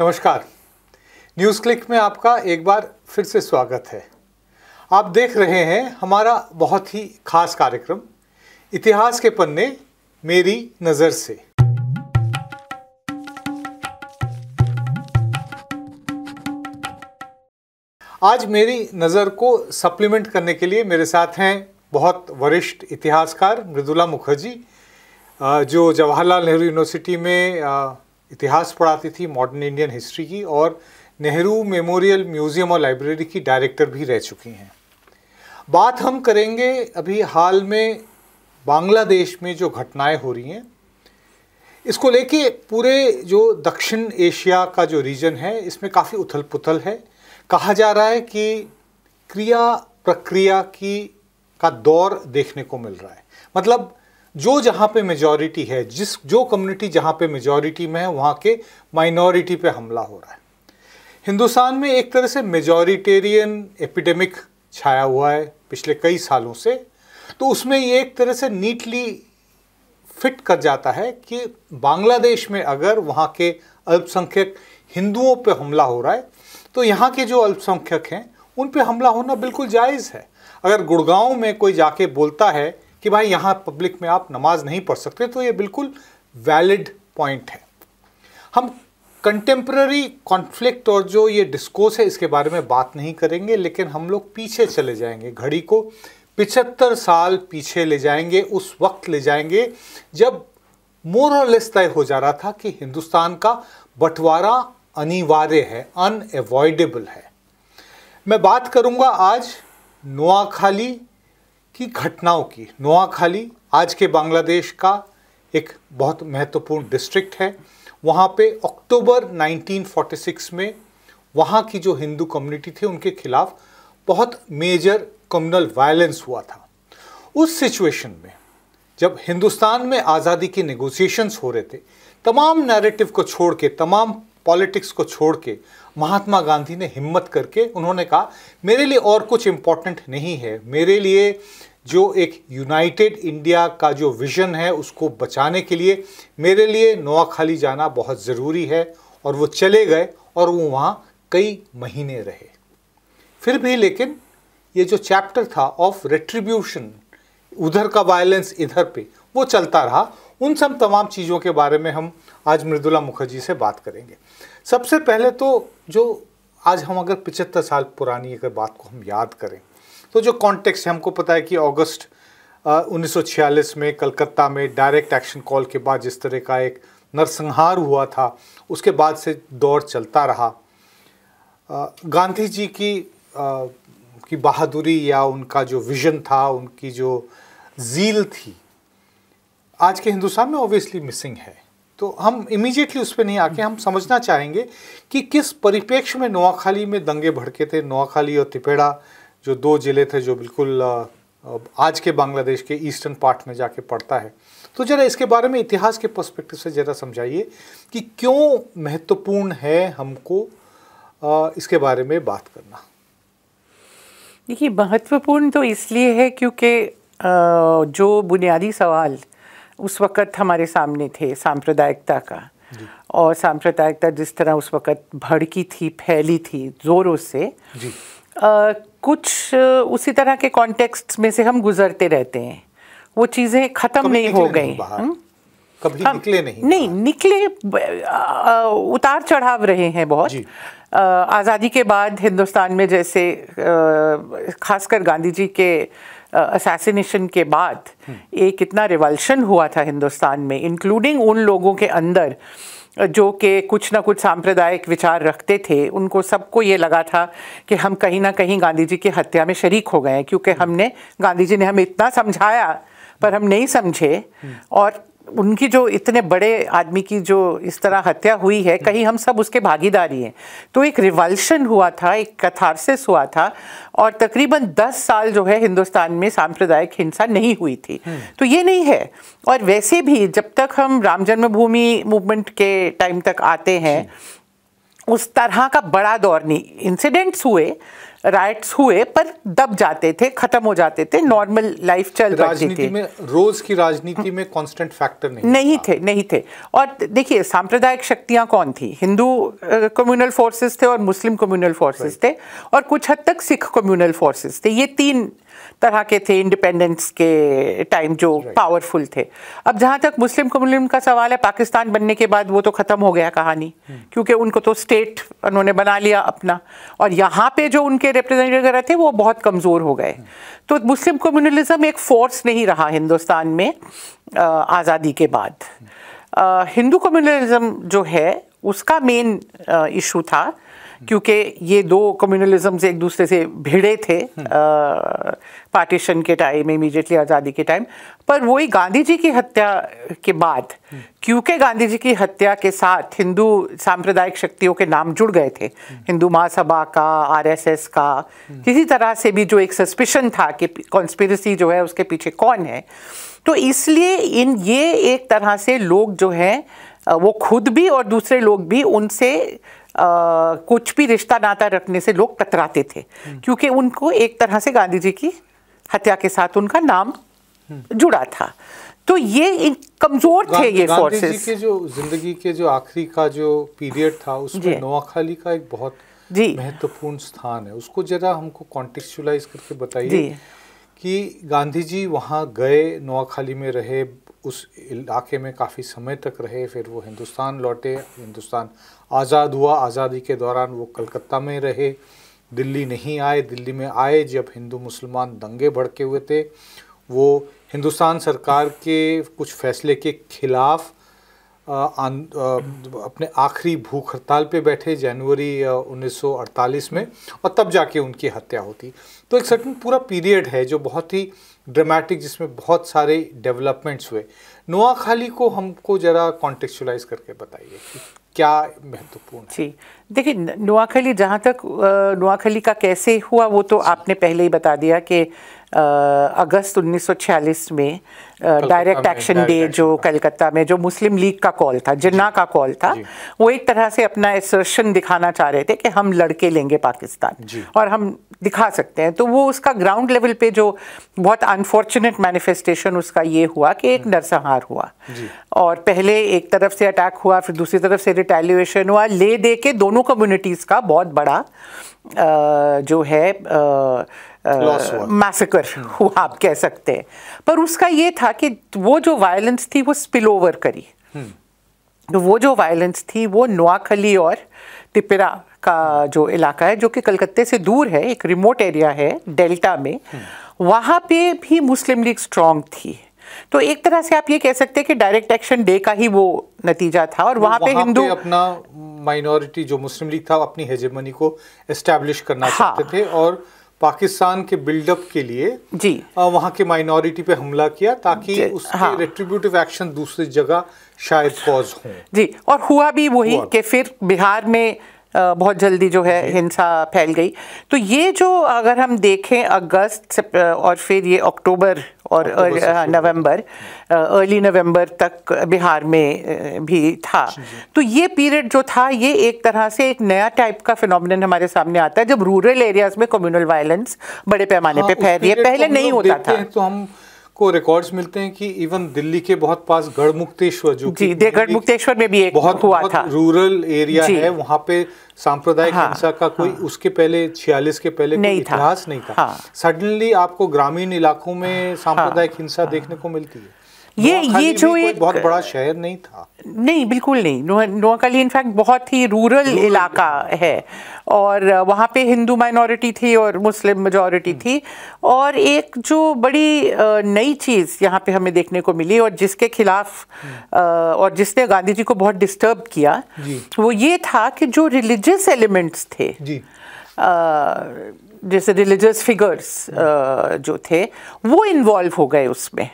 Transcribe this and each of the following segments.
नमस्कार news click में आपका एक बार फिर से स्वागत है आप देख रहे हैं हमारा बहुत ही खास कार्यक्रम इतिहास के पन्ने मेरी नज़र से आज मेरी नज़र को सप्लीमेंट करने के लिए मेरे साथ हैं बहुत वरिष्ठ इतिहासकार मृदुला मुखर्जी जो जवाहरलाल नेहरू यूनिवर्सिटी में इतिहास पढ़ाती थी मॉडर्न इंडियन हिस्ट्री की और नेहरू मेमोरियल म्यूज़ियम और लाइब्रेरी की डायरेक्टर भी रह चुकी हैं बात हम करेंगे अभी हाल में बांग्लादेश में जो घटनाएं हो रही हैं इसको लेके पूरे जो दक्षिण एशिया का जो रीजन है इसमें काफ़ी उथल पुथल है कहा जा रहा है कि क्रिया प्रक्रिया की का दौर देखने को मिल रहा है मतलब जो जहाँ पे मेजॉरिटी है जिस जो कम्युनिटी जहाँ पे मेजॉरिटी में है वहाँ के माइनॉरिटी पे हमला हो रहा है हिंदुस्तान में एक तरह से मेजॉरिटेरियन एपिडेमिक छाया हुआ है पिछले कई सालों से तो उसमें ये एक तरह से नीटली फिट कर जाता है कि बांग्लादेश में अगर वहाँ के अल्पसंख्यक हिंदुओं पर हमला हो रहा है तो यहाँ के जो अल्पसंख्यक हैं उन पर हमला होना बिल्कुल जायज़ है अगर गुड़गांव में कोई जाके बोलता है कि भाई यहाँ पब्लिक में आप नमाज नहीं पढ़ सकते तो ये बिल्कुल वैलिड पॉइंट है हम कंटेम्प्ररी कॉन्फ्लिक्ट और जो ये डिस्कोस है इसके बारे में बात नहीं करेंगे लेकिन हम लोग पीछे चले जाएंगे घड़ी को पिछहत्तर साल पीछे ले जाएंगे उस वक्त ले जाएंगे जब मोर और लेस तय हो जा रहा था कि हिंदुस्तान का बंटवारा अनिवार्य है अनएवॉइडेबल है मैं बात करूंगा आज नोआखाली की घटनाओं की नोआखाली आज के बांग्लादेश का एक बहुत महत्वपूर्ण डिस्ट्रिक्ट है वहाँ पे अक्टूबर 1946 में वहाँ की जो हिंदू कम्युनिटी थी उनके खिलाफ बहुत मेजर कम्युनल वायलेंस हुआ था उस सिचुएशन में जब हिंदुस्तान में आज़ादी के नेगोशिएशंस हो रहे थे तमाम नैरेटिव को छोड़ के तमाम पॉलिटिक्स को छोड़ के महात्मा गांधी ने हिम्मत करके उन्होंने कहा मेरे लिए और कुछ इम्पॉर्टेंट नहीं है मेरे लिए जो एक यूनाइटेड इंडिया का जो विज़न है उसको बचाने के लिए मेरे लिए नोआखाली जाना बहुत ज़रूरी है और वो चले गए और वो वहाँ कई महीने रहे फिर भी लेकिन ये जो चैप्टर था ऑफ रेट्रीब्यूशन उधर का वायलेंस इधर पे वो चलता रहा उन सब तमाम चीज़ों के बारे में हम आज मृदुला मुखर्जी से बात करेंगे सबसे पहले तो जो आज हम अगर पिचहत्तर साल पुरानी अगर बात को हम याद करें तो जो कॉन्टेक्स्ट है हमको पता है कि अगस्त उन्नीस में कलकत्ता में डायरेक्ट एक्शन कॉल के बाद जिस तरह का एक नरसंहार हुआ था उसके बाद से दौर चलता रहा गांधी जी की की बहादुरी या उनका जो विजन था उनकी जो जील थी आज के हिंदुस्तान में ऑब्वियसली मिसिंग है तो हम इमीजिएटली उस पर नहीं आके हम समझना चाहेंगे कि किस परिप्रेक्ष्य में नोआखाली में दंगे भड़के थे नोआखाली और तिपेड़ा जो दो ज़िले थे जो बिल्कुल आज के बांग्लादेश के ईस्टर्न पार्ट में जाके पड़ता है तो ज़रा इसके बारे में इतिहास के पर्सपेक्टिव से ज़रा समझाइए कि क्यों महत्वपूर्ण है हमको इसके बारे में बात करना देखिए महत्वपूर्ण तो इसलिए है क्योंकि जो बुनियादी सवाल उस वक़्त हमारे सामने थे सांप्रदायिकता का और सांप्रदायिकता जिस तरह उस वक़्त भड़की थी फैली थी ज़ोरों से आ, कुछ उसी तरह के कॉन्टेक्स्ट में से हम गुजरते रहते हैं वो चीज़ें ख़त्म नहीं हो गई कभी हाँ, निकले नहीं नहीं निकले उतार चढ़ाव रहे हैं बहुत आज़ादी के बाद हिंदुस्तान में जैसे खासकर गांधी जी के असासीनेशन के बाद हम्म। एक इतना रिवल्शन हुआ था हिंदुस्तान में इंक्लूडिंग उन लोगों के अंदर जो कि कुछ ना कुछ सांप्रदायिक विचार रखते थे उनको सबको ये लगा था कि हम कहीं ना कहीं गांधी जी की हत्या में शरीक हो गए क्योंकि हमने गांधी जी ने हमें इतना समझाया पर हम नहीं समझे और उनकी जो इतने बड़े आदमी की जो इस तरह हत्या हुई है कहीं हम सब उसके भागीदारी हैं तो एक रिवल्शन हुआ था एक कथारसिस हुआ था और तकरीबन 10 साल जो है हिंदुस्तान में सांप्रदायिक हिंसा नहीं हुई थी तो ये नहीं है और वैसे भी जब तक हम राम जन्मभूमि मूवमेंट के टाइम तक आते हैं उस तरह का बड़ा दौर नहीं इंसिडेंट्स हुए राइट्स हुए पर दब जाते थे खत्म हो जाते थे नॉर्मल लाइफ चल जाती थी में रोज की राजनीति में कांस्टेंट फैक्टर नहीं नहीं थे नहीं थे और देखिए सांप्रदायिक शक्तियां कौन थी हिंदू कम्युनल फोर्सेस थे और मुस्लिम कम्युनल फोर्सेस थे और कुछ हद तक सिख कम्युनल फोर्सेस थे ये तीन तरह के थे इंडिपेंडेंस के टाइम जो पावरफुल थे अब जहाँ तक मुस्लिम कम्युनिज्म का सवाल है पाकिस्तान बनने के बाद वो तो ख़त्म हो गया कहानी हम्म। क्योंकि उनको तो स्टेट उन्होंने बना लिया अपना और यहाँ पे जो उनके रिप्रेजेंटेटिव वगैरह थे वो बहुत कमज़ोर हो गए तो मुस्लिम कम्युनलिज़म एक फोर्स नहीं रहा हिंदुस्तान में आज़ादी के बाद हिंदू कम्युनलिज़म जो है उसका मेन इशू था क्योंकि ये दो कम्युनलिज्म से एक दूसरे से भिड़े थे पार्टीशन हम्म। के टाइम इमीडिएटली आज़ादी के टाइम पर वही गांधी जी की हत्या के बाद हम्म। क्योंकि गांधी जी की हत्या के साथ हिंदू सांप्रदायिक शक्तियों के नाम जुड़ गए थे हम्म। हिंदू महासभा का आरएसएस का किसी तरह से भी जो एक सस्पिशन था कि कॉन्स्पिरसी जो है उसके पीछे कौन है तो इसलिए इन ये एक तरह से लोग जो हैं वो खुद भी और दूसरे लोग भी उनसे कुछ भी रिश्ता नाता रखने से लोग टकराते थे हम्म। क्योंकि उनको एक तरह से गांधी जी की हत्या के साथ उनका नाम हम्म। जुड़ा था तो ये कमजोर थे ये फोर्सेस के जो जिंदगी के जो आखिरी का जो पीरियड था उसमें नोआखाली का एक बहुत महत्वपूर्ण स्थान है उसको जरा हमको कॉन्टेक्चुलाइज करके बताइए कि गांधी जी वहाँ गए नोआखाली में रहे उस इलाके में काफ़ी समय तक रहे फिर वो हिंदुस्तान लौटे हिंदुस्तान आज़ाद हुआ आज़ादी के दौरान वो कलकत्ता में रहे दिल्ली नहीं आए दिल्ली में आए जब हिंदू मुसलमान दंगे भड़के हुए थे वो हिंदुस्तान सरकार के कुछ फैसले के खिलाफ अपने आखिरी भूख हड़ताल पे बैठे जनवरी 1948 में और तब जाके उनकी हत्या होती तो एक सर्टन पूरा पीरियड है जो बहुत ही ड्रामेटिक जिसमें बहुत सारे डेवलपमेंट्स हुए नोआखाली को हमको ज़रा कॉन्टेक्चुलाइज करके बताइए क्या महत्वपूर्ण जी देखिए नोआखली जहाँ तक नोआखली का कैसे हुआ वो तो आपने पहले ही बता दिया कि अगस्त 1946 में डायरेक्ट एक्शन डे जो कलकत्ता में जो मुस्लिम लीग का कॉल था जिन्ना का कॉल था वो एक तरह से अपना एसर्शन दिखाना चाह रहे थे कि हम लड़के लेंगे पाकिस्तान और हम दिखा सकते हैं तो वो उसका ग्राउंड लेवल पे जो बहुत अनफॉर्चुनेट मैनिफेस्टेशन उसका ये हुआ कि एक हम्म। नरसंहार हुआ और पहले एक तरफ से अटैक हुआ फिर दूसरी तरफ से रिटेलिएशन हुआ ले दे के दोनों कम्युनिटीज़ का बहुत बड़ा जो है मैसेकर uh, हुआ आप कह सकते हैं पर उसका ये था कि वो जो वायलेंस थी वो स्पिल ओवर करी हम्म। वो जो वायलेंस थी वो नोआखली और तिपिरा का जो इलाका है जो कि कलकत्ते से दूर है एक रिमोट एरिया है डेल्टा में हम्म। वहाँ पे भी मुस्लिम लीग स्ट्रांग थी तो एक तरह से आप ये कह सकते हैं कि डायरेक्ट एक्शन डे का ही वो नतीजा था और वहां पे हिंदू अपना माइनॉरिटी जो मुस्लिम लीग था अपनी हेजेमनी को एस्टेब्लिश करना हाँ, चाहते थे और पाकिस्तान के बिल्डअप के लिए जी वहाँ के माइनॉरिटी पे हमला किया ताकि उसके हाँ। एक्शन दूसरी जगह शायद कॉज हो जी और हुआ भी वही कि फिर बिहार में बहुत जल्दी जो है हिंसा फैल गई तो ये जो अगर हम देखें अगस्त और फिर ये अक्टूबर और नवंबर अर्ली नवंबर तक बिहार में भी था तो ये पीरियड जो था ये एक तरह से एक नया टाइप का फिनोमिन हमारे सामने आता है जब रूरल एरियाज में कम्युनल वायलेंस बड़े पैमाने हाँ, पे फैल रही है पहले नहीं होता था तो हम को रिकॉर्ड्स मिलते हैं कि इवन दिल्ली के बहुत पास गढ़मुक्तेश्वर जो जी गढ़मुक्तेश्वर में भी एक बहुत हुआ बहुत था रूरल एरिया है वहाँ पे सांप्रदायिक हाँ, हिंसा का कोई हाँ, उसके पहले छियालीस के पहले नहीं इतिहास नहीं था सडनली हाँ, आपको ग्रामीण इलाकों में हाँ। सांप्रदायिक हिंसा हाँ। देखने को मिलती है ये ये जो एक बहुत बड़ा शहर नहीं था नहीं बिल्कुल नहीं नोआखाली इनफैक्ट बहुत ही रूरल इलाका है और वहाँ पे हिंदू माइनॉरिटी थी और मुस्लिम मेजॉरिटी हम्म। थी और एक जो बड़ी नई चीज़ यहाँ पे हमें देखने को मिली और जिसके खिलाफ हम्म। और जिसने गांधी जी को बहुत डिस्टर्ब किया वो ये था कि जो रिलीजियस एलिमेंट्स थे जैसे रिलीजियस फिगर्स हम्म। जो थे वो इन्वॉल्व हो गए उसमें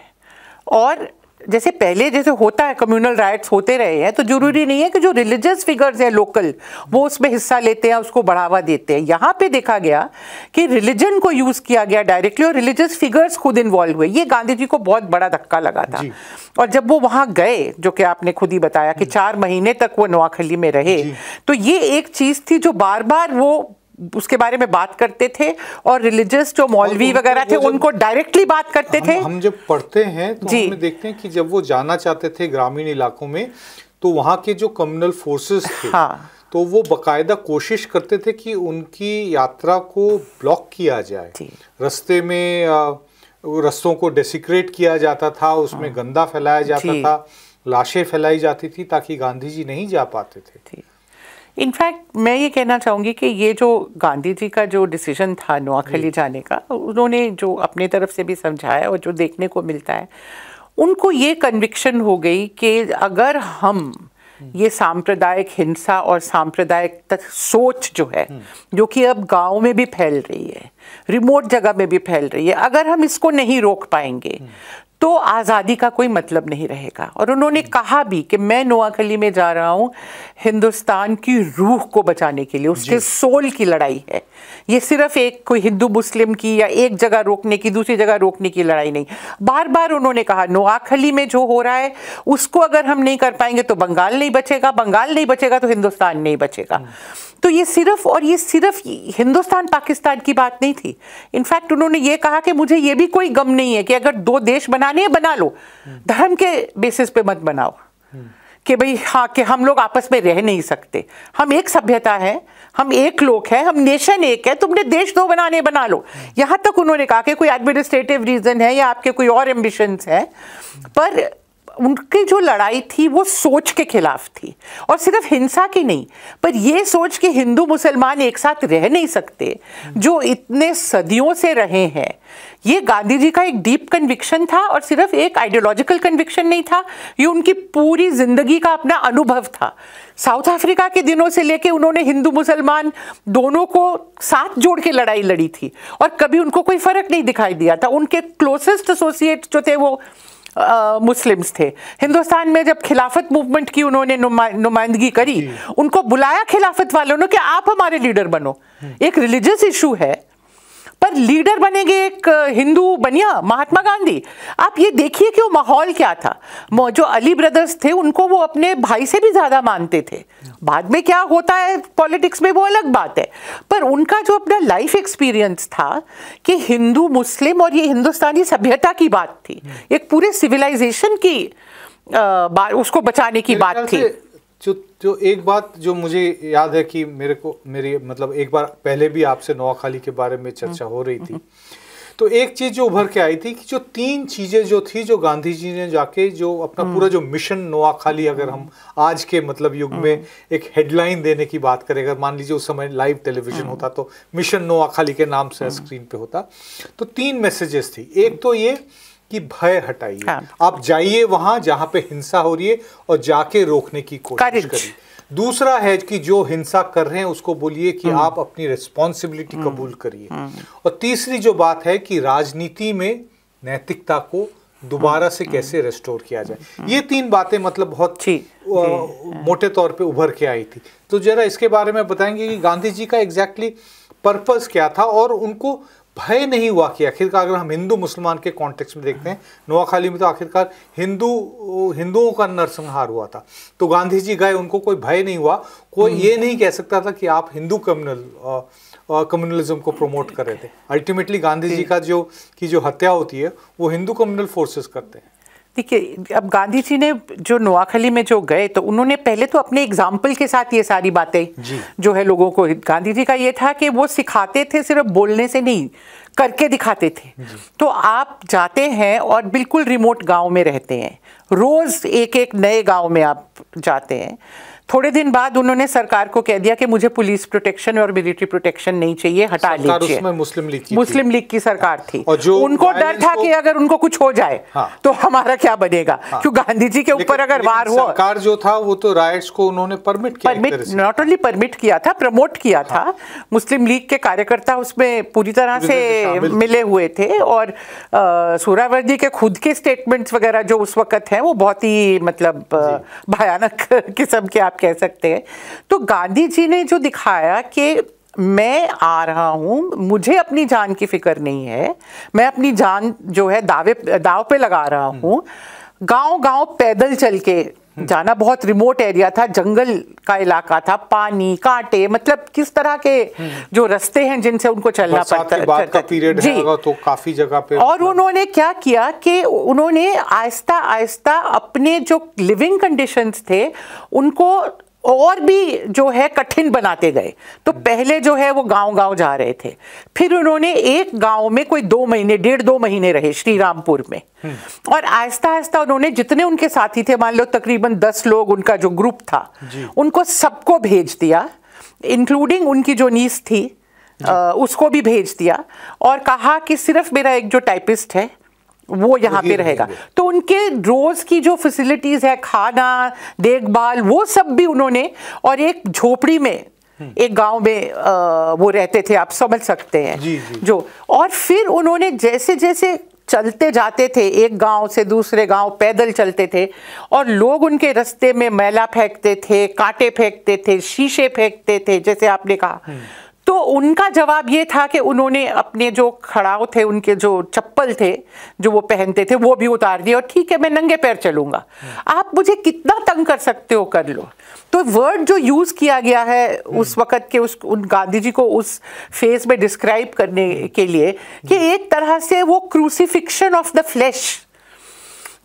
और जैसे पहले जैसे होता है कम्युनल राइट्स होते रहे हैं तो जरूरी नहीं है कि जो रिलीजियस फिगर्स हैं लोकल वो उसमें हिस्सा लेते हैं उसको बढ़ावा देते हैं यहाँ पे देखा गया कि रिलीजन को यूज़ किया गया डायरेक्टली और रिलीजियस फिगर्स खुद इन्वॉल्व हुए ये गांधी जी को बहुत बड़ा धक्का लगा था और जब वो वहाँ गए जो कि आपने खुद ही बताया कि हम्म। चार महीने तक वो नोआखली में रहे तो ये एक चीज़ थी जो बार बार वो उसके बारे में बात करते थे और रिलीजियस जो मौलवी वगैरह थे उनको डायरेक्टली बात करते हम, थे हम जब पढ़ते हैं तो जी. हमें देखते हैं कि जब वो जाना चाहते थे ग्रामीण इलाकों में तो वहाँ के जो कम्युनल फोर्सेस थे हाँ. तो वो बकायदा कोशिश करते थे कि उनकी यात्रा को ब्लॉक किया जाए रस्ते में रस्तों को डेसिक्रेट किया जाता था उसमें हाँ। गंदा फैलाया जाता था लाशें फैलाई जाती थी ताकि गांधी जी नहीं जा पाते थे इनफैक्ट मैं ये कहना चाहूँगी कि ये जो गांधी जी का जो डिसीजन था नोआखली जाने का उन्होंने जो अपने तरफ से भी समझाया और जो देखने को मिलता है उनको ये कन्विक्शन हो गई कि अगर हम हम्म। ये सांप्रदायिक हिंसा और सांप्रदायिक तक सोच जो है हम्म। जो कि अब गांव में भी फैल रही है रिमोट जगह में भी फैल रही है अगर हम इसको नहीं रोक पाएंगे हम्म। तो आज़ादी का कोई मतलब नहीं रहेगा और उन्होंने कहा भी कि मैं नोआखली में जा रहा हूँ हिंदुस्तान की रूह को बचाने के लिए उसके सोल की लड़ाई है ये सिर्फ एक कोई हिंदू मुस्लिम की या एक जगह रोकने की दूसरी जगह रोकने की लड़ाई नहीं बार बार उन्होंने कहा नोआखली में जो हो रहा है उसको अगर हम नहीं कर पाएंगे तो बंगाल नहीं बचेगा बंगाल नहीं बचेगा तो हिंदुस्तान नहीं बचेगा हम्म। तो ये सिर्फ और ये सिर्फ हिंदुस्तान पाकिस्तान की बात नहीं थी इनफैक्ट उन्होंने ये कहा कि मुझे ये भी कोई गम नहीं है कि अगर दो देश बना स्थानीय बना लो धर्म के बेसिस पे मत बनाओ कि भाई हाँ कि हम लोग आपस में रह नहीं सकते हम एक सभ्यता है हम एक लोग हैं हम नेशन एक है तुमने देश दो बनाने बना लो यहाँ तक उन्होंने कहा कि कोई एडमिनिस्ट्रेटिव रीज़न है या आपके कोई और एम्बिशंस हैं पर उनकी जो लड़ाई थी वो सोच के खिलाफ थी और सिर्फ हिंसा की नहीं पर ये सोच कि हिंदू मुसलमान एक साथ रह नहीं सकते जो इतने सदियों से रहे हैं ये गांधी जी का एक डीप कन्विक्शन था और सिर्फ एक आइडियोलॉजिकल कन्विक्शन नहीं था ये उनकी पूरी ज़िंदगी का अपना अनुभव था साउथ अफ्रीका के दिनों से लेके उन्होंने हिंदू मुसलमान दोनों को साथ जोड़ के लड़ाई लड़ी थी और कभी उनको कोई फ़र्क नहीं दिखाई दिया था उनके क्लोजेस्ट एसोसिएट जो थे वो मुस्लिम्स थे हिंदुस्तान में जब खिलाफत मूवमेंट की उन्होंने नुमाइंदगी करी उनको बुलाया खिलाफत वालों ने कि आप हमारे लीडर बनो हम्म। एक रिलीजियस इशू है पर लीडर बनेंगे एक हिंदू बनिया महात्मा गांधी आप ये देखिए कि वो माहौल क्या था जो अली ब्रदर्स थे उनको वो अपने भाई से भी ज़्यादा मानते थे बाद में क्या होता है पॉलिटिक्स में वो अलग बात है पर उनका जो अपना लाइफ एक्सपीरियंस था कि हिंदू मुस्लिम और ये हिंदुस्तानी सभ्यता की बात थी एक पूरे सिविलाइजेशन की आ, उसको बचाने की बात थी जो जो एक बात जो मुझे याद है कि मेरे को मेरी मतलब एक बार पहले भी आपसे नवाखाली के बारे में चर्चा हो रही थी तो एक चीज जो उभर के आई थी कि जो तीन चीजें जो थी जो गांधी जी ने जाके जो अपना हम्म। पूरा जो मिशन नोआखाली अगर हम हम्म। आज के मतलब युग में हम्म। एक हेडलाइन देने की बात करें अगर मान लीजिए उस समय लाइव टेलीविजन होता तो मिशन नोआखाली के नाम से स्क्रीन पे होता तो तीन मैसेजेस थी एक तो ये कि भय हटाइए हाँ। आप जाइए वहां जहां पे हिंसा हो रही है और जाके रोकने की कोशिश करिए दूसरा है कि जो हिंसा कर रहे हैं उसको बोलिए कि हम्म। आप अपनी रिस्पॉन्सिबिलिटी हम्म। कबूल करिए हम्म। और तीसरी जो बात है कि राजनीति में नैतिकता को दोबारा से कैसे रेस्टोर किया जाए ये तीन बातें मतलब बहुत ठीक मोटे तौर पे उभर के आई थी तो जरा इसके बारे में बताएंगे कि गांधी जी का एग्जैक्टली exactly पर्पस क्या था और उनको भय नहीं हुआ कि आखिरकार अगर हम हिंदू मुसलमान के कॉन्टेक्स्ट में देखते हैं नोआखाली में तो आखिरकार हिंदू हिंदुओं का नरसंहार हुआ था तो गांधी जी गए उनको कोई भय नहीं हुआ कोई हम्म। ये नहीं कह सकता था कि आप हिंदू कम्युनल कम्युनलिज्म को प्रमोट कर रहे थे अल्टीमेटली गांधी जी का जो की जो हत्या होती है वो हिंदू कम्युनल फोर्सेस करते हैं देखिए अब गांधी जी ने जो नोआखली में जो गए तो उन्होंने पहले तो अपने एग्जाम्पल के साथ ये सारी बातें जो है लोगों को गांधी जी का ये था कि वो सिखाते थे सिर्फ बोलने से नहीं करके दिखाते थे तो आप जाते हैं और बिल्कुल रिमोट गांव में रहते हैं रोज़ एक एक नए गांव में आप जाते हैं थोड़े दिन बाद उन्होंने सरकार को कह दिया कि मुझे पुलिस प्रोटेक्शन और मिलिट्री प्रोटेक्शन नहीं चाहिए हटा लीजिए मुस्लिम लीग की मुस्लिम लीग की सरकार हाँ। थी और जो उनको डर था कि अगर उनको कुछ हो जाए हाँ। तो हमारा क्या बनेगा हाँ। क्यों गांधी जी के ऊपर अगर वार हो सरकार जो था वो तो राइट्स को उन्होंने परमिट किया परमिट नॉट ओनली परमिट किया था प्रमोट किया था हाँ। मुस्लिम लीग के कार्यकर्ता उसमें पूरी तरह से मिले हुए थे और सूरावर्दी के खुद के स्टेटमेंट्स वगैरह जो उस वक्त है वो बहुत ही मतलब भयानक किस्म के आप आप कह सकते हैं तो गांधी जी ने जो दिखाया कि मैं आ रहा हूँ मुझे अपनी जान की फिक्र नहीं है मैं अपनी जान जो है दावे दाव पे लगा रहा हूँ गांव गांव पैदल चल के जाना बहुत रिमोट एरिया था जंगल का इलाका था पानी कांटे मतलब किस तरह के जो रस्ते हैं जिनसे उनको चलना पड़ता है का पीरियड जी तो काफी जगह पे और मतलब उन्होंने क्या किया कि उन्होंने आहिस्ता आहिस्ता अपने जो लिविंग कंडीशंस थे उनको और भी जो है कठिन बनाते गए तो पहले जो है वो गांव गांव जा रहे थे फिर उन्होंने एक गांव में कोई दो महीने डेढ़ दो महीने रहे श्री रामपुर में हम्म। और आहिस्ता आहिस्ता उन्होंने जितने उनके साथी थे मान लो तकरीबन दस लोग उनका जो ग्रुप था उनको सबको भेज दिया इंक्लूडिंग उनकी जो नीस थी आ, उसको भी भेज दिया और कहा कि सिर्फ मेरा एक जो टाइपिस्ट है वो यहाँ पे रहेगा तो उनके रोज की जो फैसिलिटीज है खाना देखभाल वो सब भी उन्होंने और एक झोपड़ी में हम्म। एक गांव में आ, वो रहते थे आप समझ सकते हैं जी, जी। जो और फिर उन्होंने जैसे जैसे चलते जाते थे एक गांव से दूसरे गांव पैदल चलते थे और लोग उनके रास्ते में मैला फेंकते थे कांटे फेंकते थे शीशे फेंकते थे जैसे आपने कहा हम्म। उनका जवाब ये था कि उन्होंने अपने जो खड़ाव थे उनके जो चप्पल थे जो वो पहनते थे वो भी उतार दिए और ठीक है मैं नंगे पैर चलूंगा आप मुझे कितना तंग कर सकते हो कर लो तो वर्ड जो यूज़ किया गया है उस हम्म। वक़्त के उस उन गांधी जी को उस फेस में डिस्क्राइब करने के लिए कि हम्म। एक तरह से वो क्रूसीफिक्शन ऑफ द फ्लैश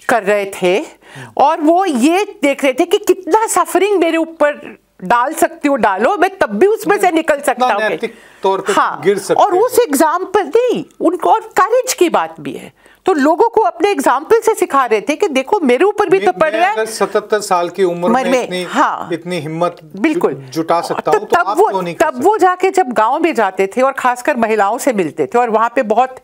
कर रहे थे हम्म। और वो ये देख रहे थे कि कितना सफरिंग मेरे ऊपर डाल सकती हो डालो मैं तब भी उसमें से हम्म। निकल सकता हूँ हाँ गिर सकते और उस एग्जाम्पल नहीं उनको और करेज की बात भी है तो लोगों को अपने एग्जाम्पल से सिखा रहे थे कि देखो मेरे ऊपर भी तो पड़ रहा है सतहत्तर साल की उम्र में, में इतनी, हाँ इतनी हिम्मत बिल्कुल जुटा सकता तो, तो तब वो तो तब वो जाके जब गांव में जाते थे और खासकर महिलाओं से मिलते थे और वहां पे बहुत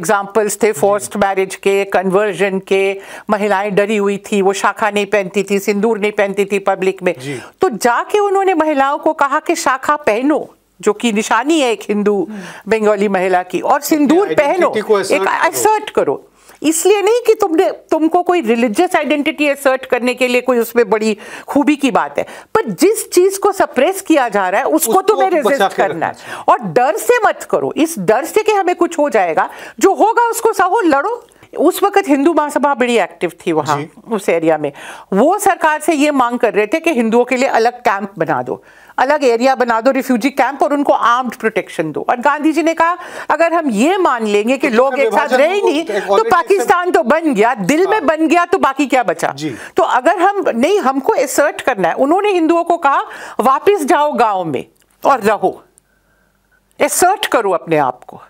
एग्जाम्पल्स थे फोर्स्ड मैरिज के कन्वर्जन के महिलाएं डरी हुई थी वो शाखा नहीं पहनती थी सिंदूर नहीं पहनती थी पब्लिक में तो जाके उन्होंने महिलाओं को कहा कि शाखा पहनो जो कि निशानी है एक हिंदू हम्म। बंगाली महिला की और सिंदूर पहनो एक असर्ट करो इसलिए नहीं कि तुमने तुमको कोई रिलीजियस आइडेंटिटी असर्ट करने के लिए कोई उसमें बड़ी खूबी की बात है पर जिस चीज को सप्रेस किया जा रहा है उसको, उसको तुम्हें रेजिस्ट तो करना है और डर से मत करो इस डर से कि हमें कुछ हो जाएगा जो होगा उसको सहो लड़ो उस वक्त हिंदू महासभा बड़ी एक्टिव थी वहां उस एरिया में वो सरकार से ये मांग कर रहे थे कि हिंदुओं के लिए अलग कैंप बना दो अलग एरिया बना दो रिफ्यूजी कैंप और उनको आर्म्ड प्रोटेक्शन दो और गांधी जी ने कहा अगर हम ये मान लेंगे कि तो लोग एक साथ रहे नहीं तो, तो पाकिस्तान तो बन गया दिल में हाँ। बन गया तो बाकी क्या बचा तो अगर हम नहीं हमको एसर्ट करना है उन्होंने हिंदुओं को कहा वापिस जाओ गांव में और रहो एसर्ट करो अपने आप को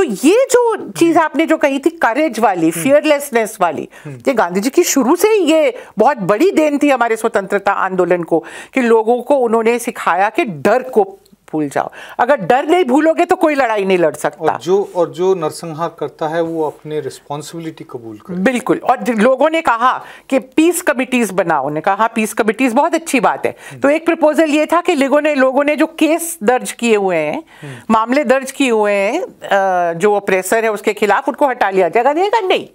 तो ये जो चीज आपने जो कही थी करेज वाली फियरलेसनेस हम्म। वाली हम्म। ये गांधी जी की शुरू से ही ये बहुत बड़ी देन थी हमारे स्वतंत्रता आंदोलन को कि लोगों को उन्होंने सिखाया कि डर को भूल जाओ अगर डर नहीं भूलोगे तो कोई लड़ाई नहीं लड़ सकता और जो और जो नरसंहार करता है वो अपने रिस्पॉन्सिबिलिटी कबूल कर बिल्कुल और लोगों ने कहा कि पीस कमिटीज बनाओ ने कहा पीस हाँ, कमिटीज बहुत अच्छी बात है हम्म। तो एक प्रपोजल ये था कि लोगों ने लोगों ने जो केस दर्ज किए हुए हैं हम्म। मामले दर्ज किए हुए हैं जो ऑपरेसर है उसके खिलाफ उनको हटा लिया जाएगा तो नहीं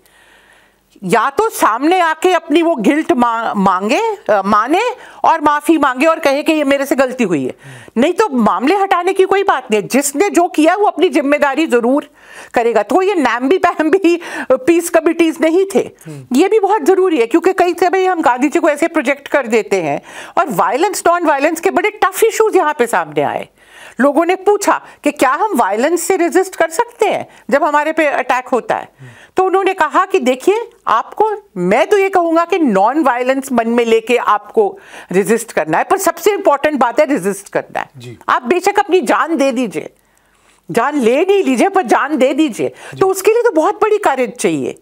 या तो सामने आके अपनी वो गिल्ट मांगे माने और माफ़ी मांगे और कहे कि ये मेरे से गलती हुई है नहीं तो मामले हटाने की कोई बात नहीं है जिसने जो किया वो अपनी जिम्मेदारी ज़रूर करेगा तो ये नैम्बी पैम्बी पीस कमिटीज नहीं थे हम्म। ये भी बहुत ज़रूरी है क्योंकि कई समय हम गांधी जी को ऐसे प्रोजेक्ट कर देते हैं और वायलेंस नॉन वायलेंस के बड़े टफ इशूज़ यहाँ पे सामने आए लोगों ने पूछा कि क्या हम वायलेंस से रेजिस्ट कर सकते हैं जब हमारे पे अटैक होता है हम्म। तो उन्होंने कहा कि देखिए आपको मैं तो ये कहूंगा कि नॉन वायलेंस मन में लेके आपको रेजिस्ट करना है पर सबसे इंपॉर्टेंट बात है रेजिस्ट करना है आप बेशक अपनी जान दे दीजिए जान ले नहीं लीजिए पर जान दे दीजिए तो उसके लिए तो बहुत बड़ी कार्य चाहिए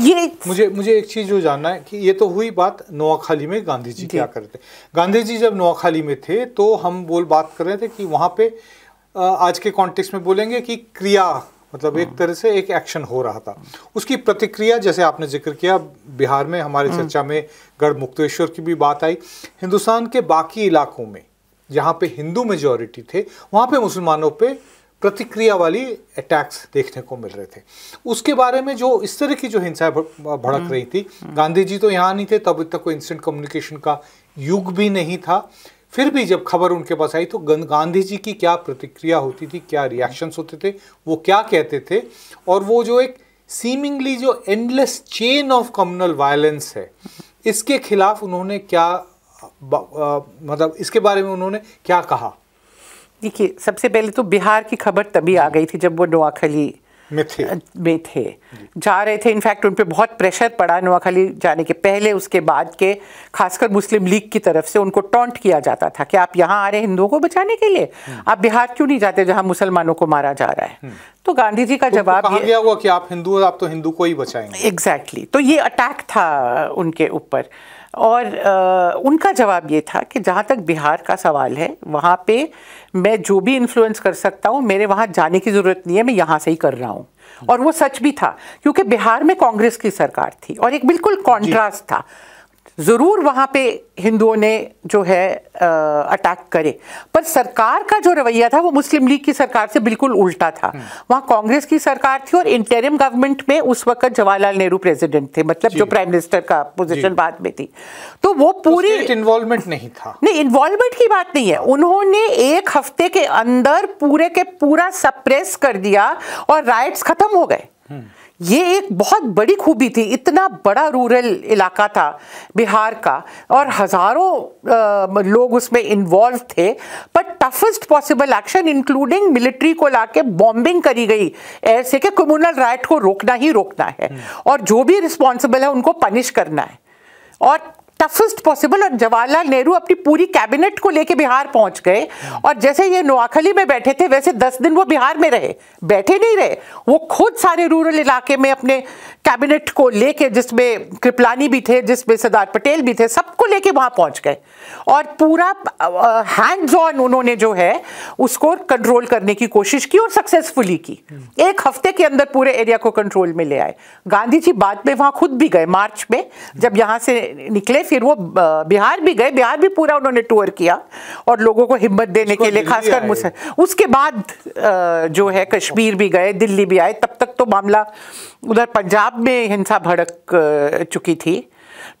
ये मुझे मुझे एक चीज़ जो जानना है कि ये तो हुई बात नोआखाली में गांधी जी क्या करते गांधी जी जब नोआखाली में थे तो हम बोल बात कर रहे थे कि वहां पे आज के कॉन्टेक्स्ट में बोलेंगे कि क्रिया मतलब एक हाँ। तरह से एक एक्शन हो रहा था उसकी प्रतिक्रिया जैसे आपने जिक्र किया बिहार में हमारी हाँ। चर्चा में गढ़ मुक्तेश्वर की भी बात आई हिंदुस्तान के बाकी इलाकों में जहाँ पे हिंदू मेजोरिटी थे वहाँ पे मुसलमानों पे प्रतिक्रिया वाली अटैक्स देखने को मिल रहे थे उसके बारे में जो इस तरह की जो हिंसा भड़क हम्म। रही थी गांधी जी तो यहाँ नहीं थे तब तक कोई इंस्टेंट कम्युनिकेशन का युग भी नहीं था फिर भी जब खबर उनके पास आई तो गांधी जी की क्या प्रतिक्रिया होती थी क्या रिएक्शंस होते थे वो क्या कहते थे और वो जो एक सीमिंगली जो endless chain of communal violence है इसके खिलाफ उन्होंने क्या मतलब इसके बारे में उन्होंने क्या कहा देखिए सबसे पहले तो बिहार की खबर तभी आ गई थी जब वो नोआखली में थे में थे जा रहे थे इनफैक्ट उन पर बहुत प्रेशर पड़ा नोआखली जाने के पहले उसके बाद के खासकर मुस्लिम लीग की तरफ से उनको टॉन्ट किया जाता था कि आप यहाँ आ रहे हिंदुओं को बचाने के लिए हम्म। आप बिहार क्यों नहीं जाते जहाँ मुसलमानों को मारा जा रहा है हम्म। तो गांधी जी का तो जवाब कहा गया हुआ कि आप हिंदू आप तो हिंदू को ही बचाएंगे एग्जैक्टली exactly. तो ये अटैक था उनके ऊपर और आ, उनका जवाब ये था कि जहाँ तक बिहार का सवाल है वहाँ पे मैं जो भी इन्फ्लुएंस कर सकता हूँ मेरे वहाँ जाने की ज़रूरत नहीं है मैं यहाँ से ही कर रहा हूँ और वो सच भी था क्योंकि बिहार में कांग्रेस की सरकार थी और एक बिल्कुल कॉन्ट्रास्ट था ज़रूर वहाँ पे हिंदुओं ने जो है आ, अटैक करे पर सरकार का जो रवैया था वो मुस्लिम लीग की सरकार से बिल्कुल उल्टा था हम्म। वहाँ कांग्रेस की सरकार थी और इंटरिम गवर्नमेंट में उस वक्त जवाहरलाल नेहरू प्रेसिडेंट थे मतलब जो प्राइम मिनिस्टर का पोजीशन बाद में थी तो वो तो पूरी तो इन्वॉल्वमेंट नहीं था नहीं इन्वॉल्वमेंट की बात नहीं है हाँ। उन्होंने एक हफ्ते के अंदर पूरे के पूरा सप्रेस कर दिया और राइट्स खत्म हो गए हम्म। ये एक बहुत बड़ी खूबी थी इतना बड़ा रूरल इलाका था बिहार का और हज़ारों लोग उसमें इन्वॉल्व थे पर toughest possible action including military को लाके बॉम्बिंग करी गई ऐसे कि कम्युनल राइट को रोकना ही रोकना है हम्म। और जो भी रिस्पॉन्सिबल है उनको पनिश करना है और टफेस्ट पॉसिबल और जवाहरलाल नेहरू अपनी पूरी कैबिनेट को लेके बिहार पहुंच गए और जैसे ये नोआखली में बैठे थे वैसे दस दिन वो बिहार में रहे बैठे नहीं रहे वो खुद सारे रूरल इलाके में अपने कैबिनेट को लेके जिसमें कृपलानी भी थे जिसमें सरदार पटेल भी थे सबको लेके वहाँ पहुँच गए और पूरा हैंड्स ऑन उन्होंने जो है उसको कंट्रोल करने की कोशिश की और सक्सेसफुली की एक हफ्ते के अंदर पूरे एरिया को कंट्रोल में ले आए गांधी जी बाद में वहाँ खुद भी गए मार्च में जब यहाँ से निकले फिर वो बिहार भी गए बिहार भी पूरा उन्होंने टूर किया और लोगों को हिम्मत देने के लिए खासकर मुझसे उसके बाद जो है कश्मीर भी गए दिल्ली भी आए तब तक तो मामला उधर पंजाब में हिंसा भड़क चुकी थी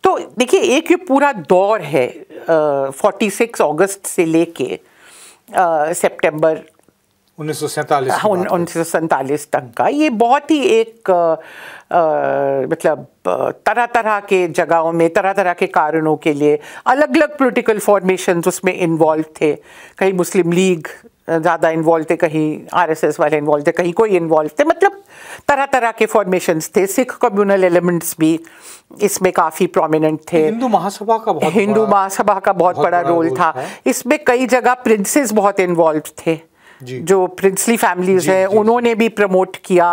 तो देखिए एक ये पूरा दौर है फोर्टी सिक्स अगस्त से लेके सितंबर हाँ, उन्नीस सौ सैंतालीस तक का ये बहुत ही एक मतलब तरह तरह के जगहों में तरह तरह के कारणों के लिए अलग अलग पॉलिटिकल फॉर्मेशन उसमें इन्वॉल्व थे कहीं मुस्लिम लीग ज़्यादा इन्वॉल्व थे कहीं आरएसएस वाले इन्वॉल्व थे कहीं कोई इन्वॉल्व थे मतलब तरह तरह के फॉर्मेशंस थे सिख कम्युनल एलिमेंट्स भी इसमें काफ़ी प्रोमिनेंट थे हिंदू महासभा का बहुत हिंदू महासभा का बहुत, बहुत बड़ा, बड़ा रोल था इसमें कई जगह प्रिंसेस बहुत इन्वॉल्व थे जो प्रिंसली फैमिलीज हैं उन्होंने भी प्रमोट किया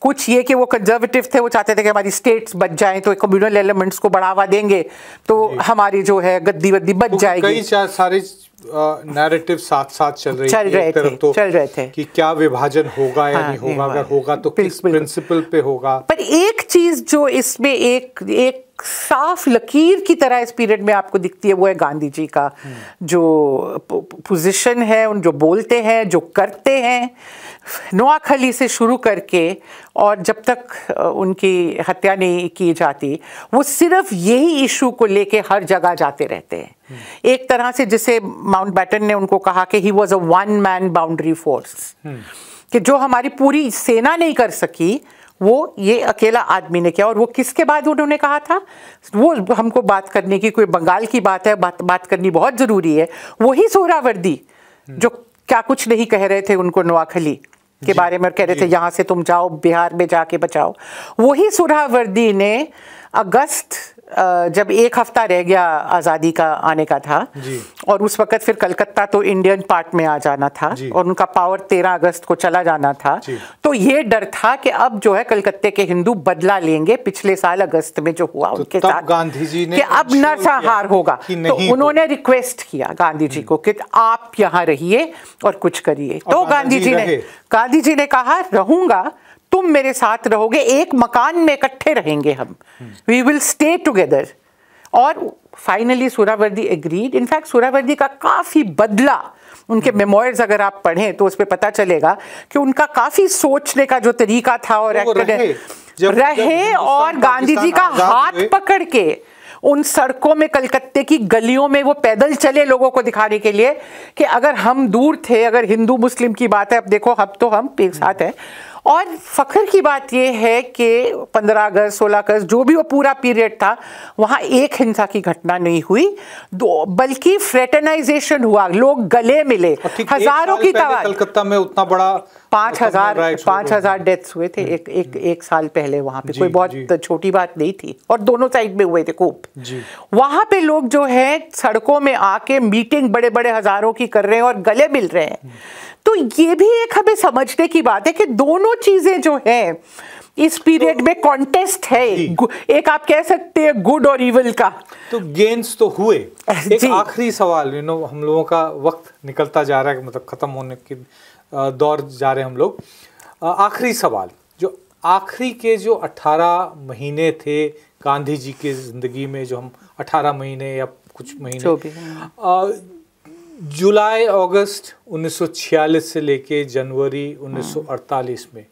कुछ ये कि वो कंजर्वेटिव थे वो चाहते थे कि हमारी स्टेट्स बच जाएं तो कम्युनल एलिमेंट्स को बढ़ावा देंगे तो हमारी जो है गद्दी वद्दी बच तो जाएगी कई सारे नैरेटिव साथ साथ चल रही चल रहे थे तो चल रहे थे कि क्या विभाजन होगा या हाँ, नहीं होगा अगर होगा तो किस प्रिंसिपल पे होगा पर एक चीज जो इसमें एक एक साफ लकीर की तरह इस पीरियड में आपको दिखती है वो है गांधी जी का हम्म। जो पोजीशन है उन जो बोलते हैं जो करते हैं नोआखली से शुरू करके और जब तक उनकी हत्या नहीं की जाती वो सिर्फ यही इशू को लेके हर जगह जाते रहते हैं हम्म। एक तरह से जिसे माउंट बैटन ने उनको कहा कि he was a one man boundary force कि जो हमारी पूरी सेना नहीं कर सकी वो ये अकेला आदमी ने किया और वो किसके बाद उन्होंने कहा था वो हमको बात करने की कोई बंगाल की बात है बात बात करनी बहुत ज़रूरी है वही सोरावर्दी हम्म। जो क्या कुछ नहीं कह रहे थे उनको नोआखली के बारे में कह रहे थे यहां से तुम जाओ बिहार में जाके बचाओ वही सुरावर्दी ने अगस्त जब एक हफ्ता रह गया आज़ादी का आने का था जी। और उस वक्त फिर कलकत्ता तो इंडियन पार्ट में आ जाना था और उनका पावर तेरह अगस्त को चला जाना था तो ये डर था कि अब जो है कलकत्ते के हिंदू बदला लेंगे पिछले साल अगस्त में जो हुआ तो उनके साथ गांधी जी ने कि अब नरसंहार होगा तो उन्होंने रिक्वेस्ट किया गांधी जी को कि आप यहाँ रहिए और कुछ करिए तो गांधी जी ने गांधी जी ने कहा रहूंगा तुम मेरे साथ रहोगे एक मकान में इकट्ठे रहेंगे हम वी विल स्टे टुगेदर और finally Suhrawardy agreed in fact Suhrawardy का काफ़ी बदला उनके मेमोयर्स hmm. अगर आप पढ़ें तो उस पर पता चलेगा कि उनका काफ़ी सोचने का जो तरीका था और तो रहे, जब, रहे जब और गांधी जी का हाथ पकड़ के उन सड़कों में कलकत्ते की गलियों में वो पैदल चले लोगों को दिखाने के लिए कि अगर हम दूर थे अगर हिंदू मुस्लिम की बात है अब देखो हम तो हम एक साथ हैं और फ़ख्र की बात यह है कि 15 अगस्त 16 अगस्त जो भी वो पूरा पीरियड था वहाँ एक हिंसा की घटना नहीं हुई दो बल्कि फ्रेटनाइजेशन हुआ लोग गले मिले हजारों की तवा कलकत्ता में उतना बड़ा पाँच मतलब हजार पाँच हजार डेथ्स हुए थे हम्म, एक एक हम्म। एक साल पहले वहाँ पे कोई बहुत छोटी बात नहीं थी और दोनों साइड में हुए थे खूब वहाँ पे लोग जो है सड़कों में आके मीटिंग बड़े बड़े हजारों की कर रहे हैं और गले मिल रहे हैं हम्म। तो ये भी एक हमें समझने की बात है कि दोनों चीजें जो है इस पीरियड तो, में कॉन्टेस्ट है एक आप कह सकते हैं गुड और इवल का तो गेंस तो हुए एक आखिरी सवाल यू नो हम लोगों का वक्त निकलता जा रहा है मतलब खत्म होने के दौर जा रहे हम लोग आखिरी सवाल जो आखिरी के जो 18 महीने थे गांधी जी के ज़िंदगी में जो हम 18 महीने या कुछ महीने जुलाई अगस्त 1946 से लेके जनवरी 1948 में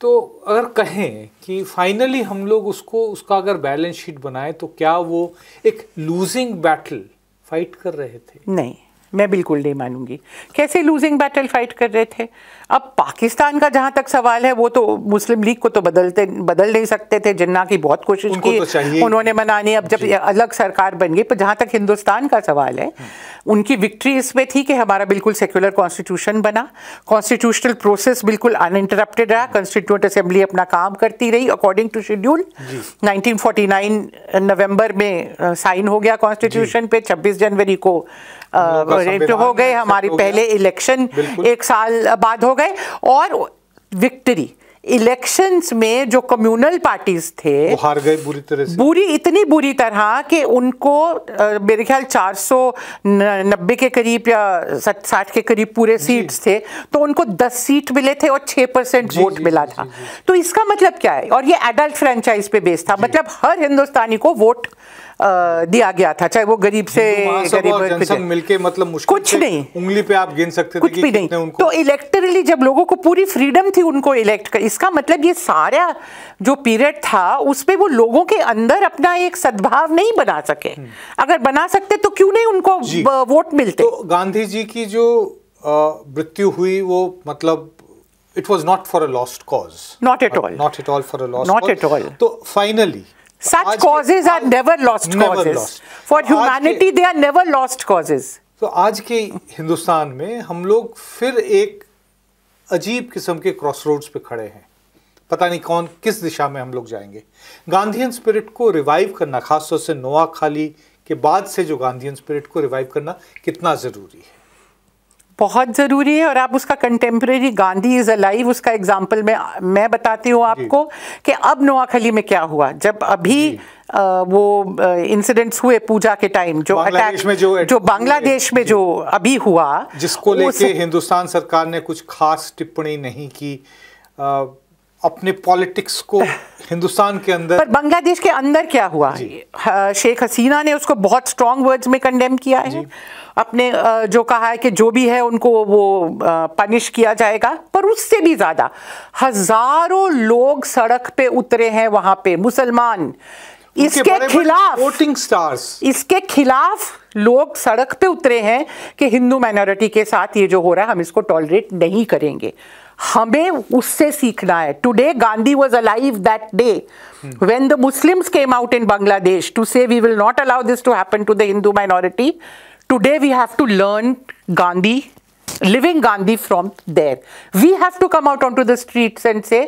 तो अगर कहें कि फाइनली हम लोग उसको उसका अगर बैलेंस शीट बनाए तो क्या वो एक लूजिंग बैटल फाइट कर रहे थे नहीं मैं बिल्कुल नहीं मानूंगी कैसे लूजिंग बैटल फाइट कर रहे थे अब पाकिस्तान का जहां तक सवाल है वो तो मुस्लिम लीग को तो बदलते बदल नहीं सकते थे जिन्ना की बहुत कोशिश की तो उन्होंने मनाने अब जब अलग सरकार बन गई पर जहां तक हिंदुस्तान का सवाल है उनकी विक्ट्री इसमें थी कि हमारा बिल्कुल सेक्युलर कॉन्स्टिट्यूशन बना कॉन्स्टिट्यूशनल प्रोसेस बिल्कुल अनइंटरप्टेड रहा कॉन्स्टिट्यूंट असेंबली अपना काम करती रही अकॉर्डिंग टू शेड्यूल नाइनटीन नवंबर में साइन हो गया कॉन्स्टिट्यूशन पे छब्बीस जनवरी को हो गए हमारी पहले इलेक्शन एक साल बाद हो गए और विक्ट्री इलेक्शंस में जो कम्युनल पार्टीज थे वो हार गए बुरी तरह से बुरी इतनी बुरी तरह कि उनको मेरे ख्याल 490 के करीब या साठ के करीब पूरे सीट्स थे तो उनको 10 सीट मिले थे और 6 परसेंट वोट मिला जी, था जी, जी, तो इसका मतलब क्या है और ये एडल्ट फ्रेंचाइज पे बेस्ड था मतलब हर हिंदुस्तानी को वोट दिया गया था चाहे वो गरीब से गरीब मिलके मतलब मुश्किल कुछ नहीं उंगली पे आप गिन सकते थे कुछ भी नहीं उनको तो इलेक्टरली जब लोगों को पूरी फ्रीडम थी उनको इलेक्ट कर इसका मतलब ये सारा जो पीरियड था उस पर वो लोगों के अंदर अपना एक सद्भाव नहीं बना सके हम्म। अगर बना सकते तो क्यों नहीं उनको वोट मिलते तो गांधी जी की जो मृत्यु हुई वो मतलब it was not for a lost cause not at all not at all for a lost not at all तो finally Such causes are never lost never causes. Lost. For तो humanity, they are never lost causes. तो आज के हिंदुस्तान में हम लोग फिर एक अजीब किस्म के क्रॉस रोड्स पे खड़े हैं पता नहीं कौन किस दिशा में हम लोग जाएंगे गांधीयन स्पिरिट को रिवाइव करना खासतौर से नोआ खाली के बाद से जो गांधीयन स्पिरिट को रिवाइव करना कितना ज़रूरी है बहुत ज़रूरी है और आप उसका कंटेम्प्रेरी गांधी इज़ अलाइव उसका एग्जाम्पल मैं मैं बताती हूँ आपको कि अब नोआखली में क्या हुआ जब अभी आ, वो इंसिडेंट्स हुए पूजा के टाइम जो अटैक में जो जो बांग्लादेश में जो अभी हुआ जिसको लेके हिंदुस्तान सरकार ने कुछ खास टिप्पणी नहीं की अपने पॉलिटिक्स को हिंदुस्तान के अंदर पर बांग्लादेश के अंदर क्या हुआ शेख हसीना ने उसको बहुत स्ट्रॉन्ग वर्ड्स में कंडेम किया है अपने जो कहा है कि जो भी है उनको वो पनिश किया जाएगा पर उससे भी ज़्यादा हजारों लोग सड़क पे उतरे हैं वहां पे मुसलमान इसके खिलाफ वोटिंग स्टार्स इसके खिलाफ लोग सड़क पे उतरे हैं कि हिंदू माइनॉरिटी के साथ ये जो हो रहा है हम इसको टॉलरेट नहीं करेंगे हमें उससे सीखना है today Gandhi was alive that day when the Muslims came out in Bangladesh to say we will not allow this to happen to the Hindu minority today we have to learn Gandhi living Gandhi from there we have to come out on to the street and say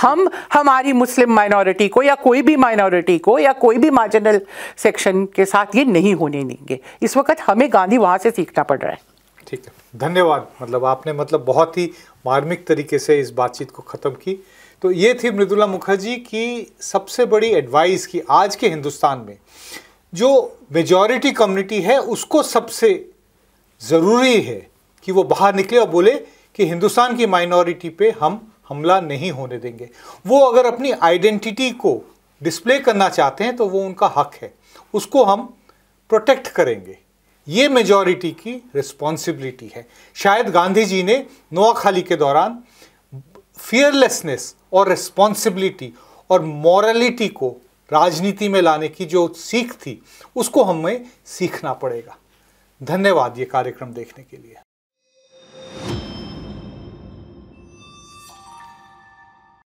हम हमारी मुस्लिम minority को या कोई भी minority को या कोई भी मार्जिनल सेक्शन के साथ ये नहीं होने देंगे इस वक्त हमें गांधी वहां से सीखना पड़ रहा है ठीक है धन्यवाद मतलब आपने मतलब बहुत ही मार्मिक तरीके से इस बातचीत को ख़त्म की तो ये थी मृदुला मुखर्जी की सबसे बड़ी एडवाइस कि आज के हिंदुस्तान में जो मेजॉरिटी कम्युनिटी है उसको सबसे ज़रूरी है कि वो बाहर निकले और बोले कि हिंदुस्तान की माइनॉरिटी पे हम हमला नहीं होने देंगे वो अगर अपनी आइडेंटिटी को डिस्प्ले करना चाहते हैं तो वो उनका हक है उसको हम प्रोटेक्ट करेंगे ये मेजॉरिटी की रिस्पॉन्सिबिलिटी है शायद गांधी जी ने नोआखाली के दौरान फियरलेसनेस और रिस्पॉन्सिबिलिटी और मॉरलिटी को राजनीति में लाने की जो सीख थी उसको हमें सीखना पड़ेगा धन्यवाद ये कार्यक्रम देखने के लिए